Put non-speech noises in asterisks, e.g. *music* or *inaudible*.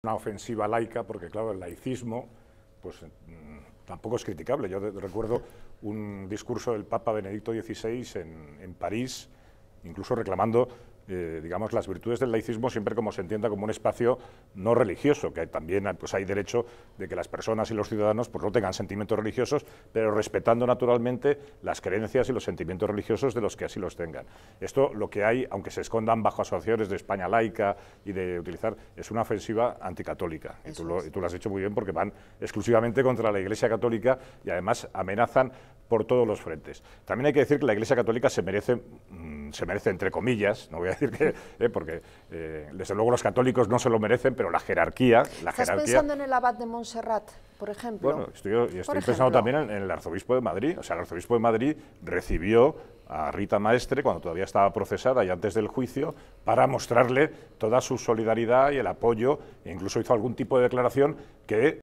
Una ofensiva laica, porque claro, el laicismo pues mm, tampoco es criticable. Yo recuerdo un discurso del Papa Benedicto XVI en, en París, incluso reclamando eh, digamos, las virtudes del laicismo siempre como se entienda como un espacio no religioso, que también pues, hay derecho de que las personas y los ciudadanos pues, no tengan sentimientos religiosos, pero respetando naturalmente las creencias y los sentimientos religiosos de los que así los tengan. Esto lo que hay, aunque se escondan bajo asociaciones de España laica y de utilizar, es una ofensiva anticatólica. Y tú, lo, has dicho muy bien porque van exclusivamente contra la Iglesia Católica y además amenazan por todos los frentes. También hay que decir que la Iglesia Católica se merece se merece entre comillas, no voy a decir que, *laughs* eh, porque eh, desde luego los católicos no se lo merecen, pero la jerarquía... La ¿Estás pensando en el abad de Montserrat, por ejemplo? Bueno, estoy, pensando también en, el arzobispo de Madrid, o sea, el arzobispo de Madrid recibió a Rita Maestre cuando todavía estaba procesada y antes del juicio para mostrarle toda su solidaridad y el apoyo e incluso hizo algún tipo de declaración que